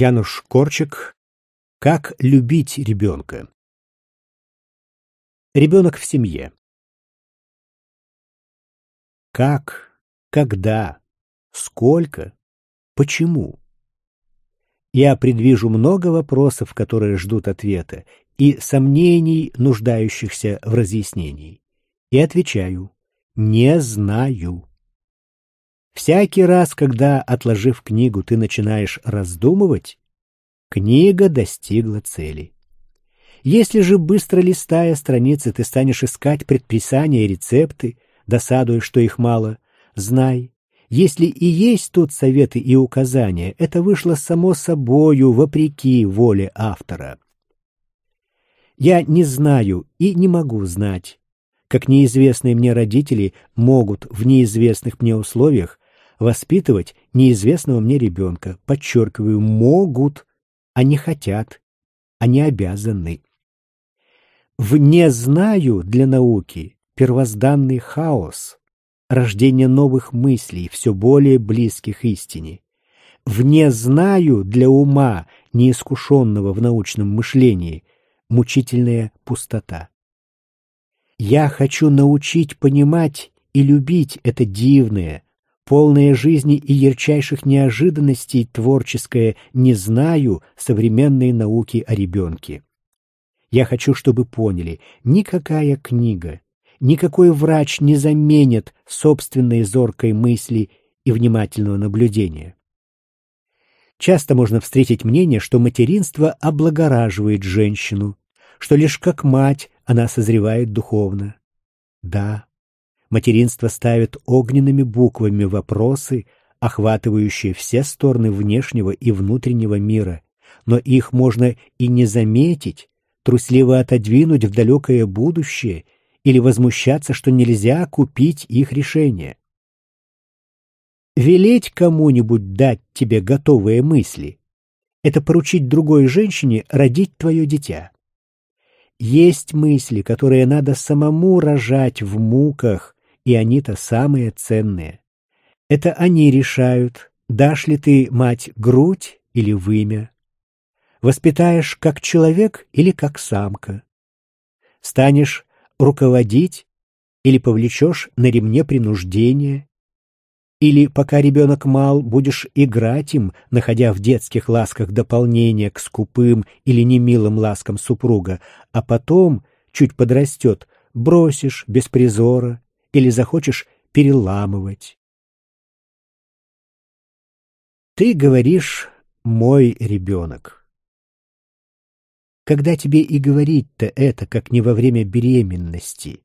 Януш Корчик «Как любить ребенка?» Ребенок в семье. Как, когда, сколько, почему? Я предвижу много вопросов, которые ждут ответа, и сомнений, нуждающихся в разъяснении. И отвечаю «не знаю». Всякий раз, когда, отложив книгу, ты начинаешь раздумывать, книга достигла цели. Если же, быстро листая страницы, ты станешь искать предписания и рецепты, досадуя, что их мало, знай, если и есть тут советы и указания, это вышло само собою, вопреки воле автора. Я не знаю и не могу знать, как неизвестные мне родители могут в неизвестных мне условиях воспитывать неизвестного мне ребенка. Подчеркиваю, могут, а не хотят, а не обязаны. В «не знаю» для науки первозданный хаос, рождение новых мыслей, все более близких истине. В «не знаю» для ума, неискушенного в научном мышлении, мучительная пустота. Я хочу научить понимать и любить это дивное, полное жизни и ярчайших неожиданностей творческое «не знаю» современной науки о ребенке. Я хочу, чтобы поняли, никакая книга, никакой врач не заменит собственной зоркой мысли и внимательного наблюдения. Часто можно встретить мнение, что материнство облагораживает женщину, что лишь как мать она созревает духовно. Да, Материнство ставит огненными буквами вопросы, охватывающие все стороны внешнего и внутреннего мира, но их можно и не заметить, трусливо отодвинуть в далекое будущее или возмущаться, что нельзя купить их решение. Велеть кому-нибудь дать тебе готовые мысли — это поручить другой женщине родить твое дитя. Есть мысли, которые надо самому рожать в муках, и они-то самые ценные. Это они решают, дашь ли ты, мать, грудь или вымя. Воспитаешь как человек или как самка. Станешь руководить или повлечешь на ремне принуждение. Или, пока ребенок мал, будешь играть им, находя в детских ласках дополнение к скупым или немилым ласкам супруга, а потом, чуть подрастет, бросишь без призора или захочешь переламывать. Ты говоришь «мой ребенок». Когда тебе и говорить-то это, как не во время беременности,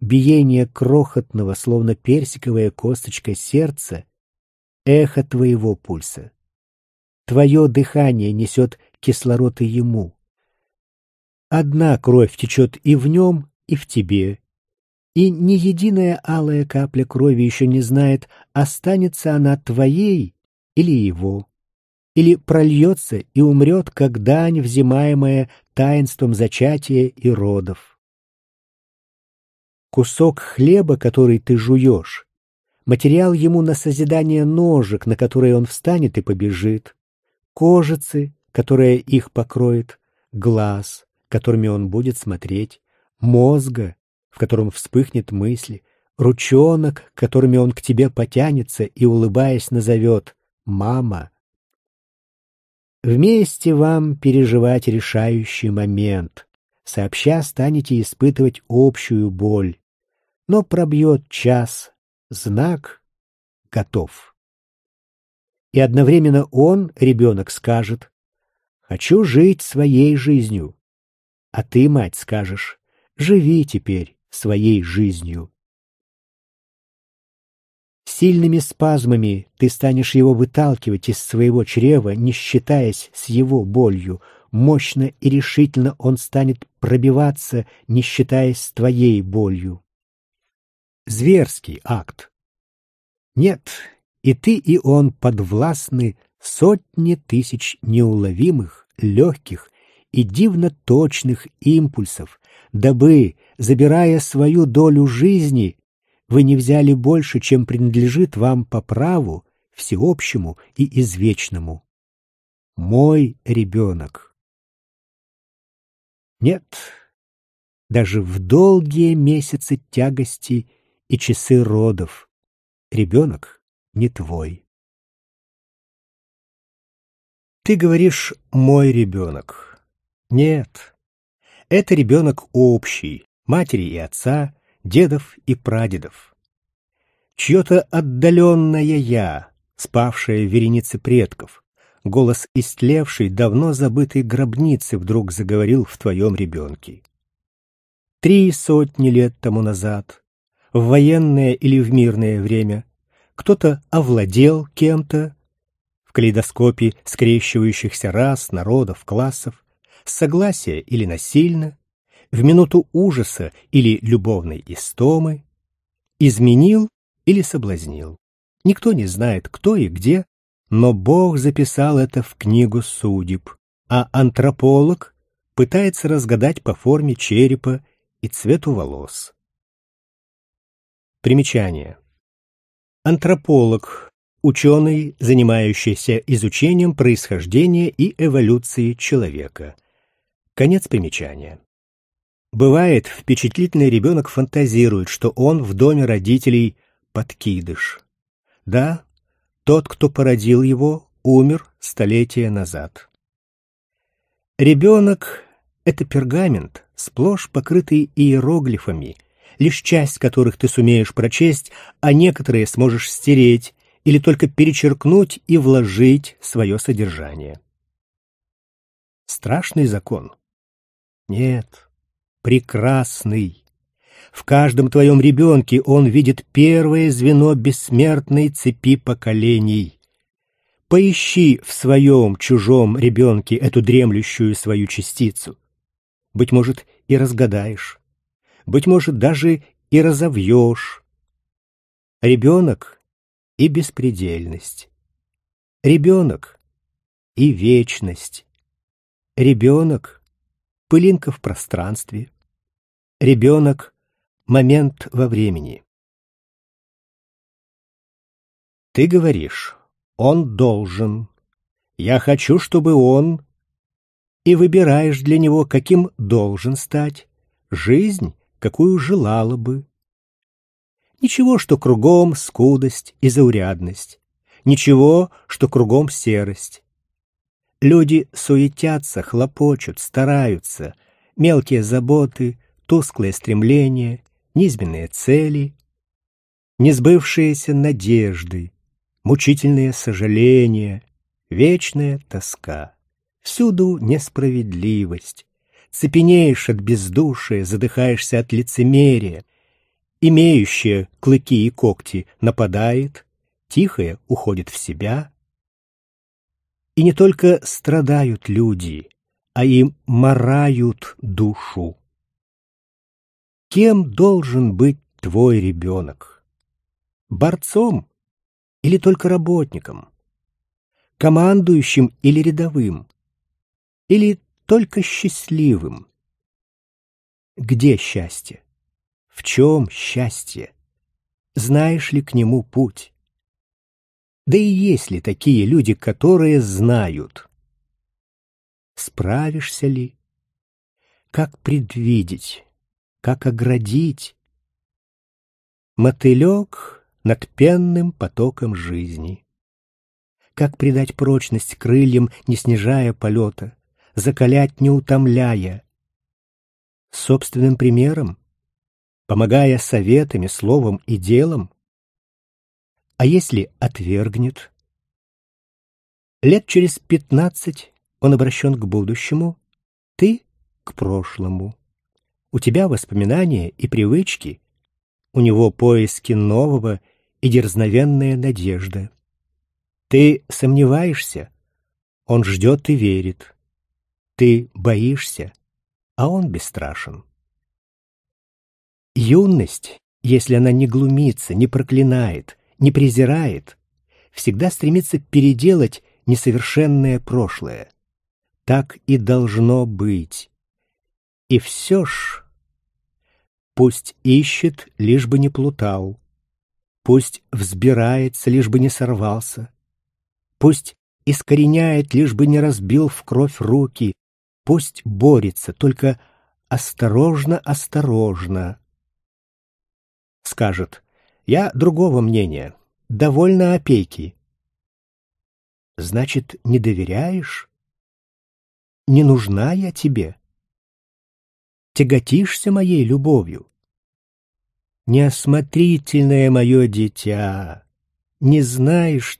биение крохотного, словно персиковая косточка сердца, эхо твоего пульса. Твое дыхание несет кислород и ему. Одна кровь течет и в нем, и в тебе, и ни единая алая капля крови еще не знает, останется она твоей или его, или прольется и умрет, как дань, взимаемая таинством зачатия и родов. Кусок хлеба, который ты жуешь, материал ему на созидание ножек, на которые он встанет и побежит, кожицы, которая их покроет, глаз, которыми он будет смотреть, мозга, в котором вспыхнет мысли, ручонок, которыми он к тебе потянется и, улыбаясь, назовет «мама». Вместе вам переживать решающий момент. Сообща станете испытывать общую боль. Но пробьет час. Знак готов. И одновременно он, ребенок, скажет «Хочу жить своей жизнью». А ты, мать, скажешь «Живи теперь» своей жизнью. Сильными спазмами ты станешь его выталкивать из своего чрева, не считаясь с его болью. Мощно и решительно он станет пробиваться, не считаясь с твоей болью. Зверский акт. Нет, и ты, и он подвластны сотне тысяч неуловимых, легких и дивно точных импульсов, дабы забирая свою долю жизни, вы не взяли больше, чем принадлежит вам по праву, всеобщему и извечному. Мой ребенок. Нет, даже в долгие месяцы тягости и часы родов ребенок не твой. Ты говоришь «мой ребенок». Нет, это ребенок общий, матери и отца, дедов и прадедов. Чье-то отдаленное «я», спавшее в веренице предков, голос истлевшей, давно забытой гробницы вдруг заговорил в твоем ребенке. Три сотни лет тому назад, в военное или в мирное время, кто-то овладел кем-то, в калейдоскопе скрещивающихся рас, народов, классов, согласия или насильно, в минуту ужаса или любовной истомы, изменил или соблазнил. Никто не знает, кто и где, но Бог записал это в книгу судеб, а антрополог пытается разгадать по форме черепа и цвету волос. Примечание. Антрополог – ученый, занимающийся изучением происхождения и эволюции человека. Конец примечания. Бывает, впечатлительный ребенок фантазирует, что он в доме родителей подкидыш. Да, тот, кто породил его, умер столетия назад. Ребенок — это пергамент, сплошь покрытый иероглифами, лишь часть которых ты сумеешь прочесть, а некоторые сможешь стереть или только перечеркнуть и вложить свое содержание. Страшный закон? Нет прекрасный. В каждом твоем ребенке он видит первое звено бессмертной цепи поколений. Поищи в своем чужом ребенке эту дремлющую свою частицу. Быть может, и разгадаешь. Быть может, даже и разовьешь. Ребенок и беспредельность. Ребенок и вечность. Ребенок — пылинка в пространстве, ребенок, момент во времени. Ты говоришь, он должен, я хочу, чтобы он, и выбираешь для него, каким должен стать, жизнь, какую желала бы. Ничего, что кругом скудость и заурядность, ничего, что кругом серость, Люди суетятся, хлопочут, стараются. Мелкие заботы, тусклые стремления, низменные цели, несбывшиеся надежды, мучительные сожаления, вечная тоска. Всюду несправедливость. Цепенеешь от бездушия, задыхаешься от лицемерия. Имеющие клыки и когти нападает, тихое уходит в себя, и не только страдают люди, а им морают душу. Кем должен быть твой ребенок? Борцом или только работником? Командующим или рядовым? Или только счастливым? Где счастье? В чем счастье? Знаешь ли к нему путь? Да и есть ли такие люди, которые знают? Справишься ли? Как предвидеть? Как оградить? Мотылек над пенным потоком жизни. Как придать прочность крыльям, не снижая полета, закалять, не утомляя? Собственным примером? Помогая советами, словом и делом? А если отвергнет? Лет через пятнадцать он обращен к будущему, ты — к прошлому. У тебя воспоминания и привычки, у него поиски нового и дерзновенная надежда. Ты сомневаешься, он ждет и верит. Ты боишься, а он бесстрашен. Юность, если она не глумится, не проклинает, не презирает, всегда стремится переделать несовершенное прошлое. Так и должно быть. И все ж... Пусть ищет, лишь бы не плутал. Пусть взбирается, лишь бы не сорвался. Пусть искореняет, лишь бы не разбил в кровь руки. Пусть борется, только осторожно, осторожно. Скажет, я другого мнения. Довольно опеки. Значит, не доверяешь? Не нужна я тебе? Тяготишься моей любовью? Неосмотрительное мое дитя, не знаешь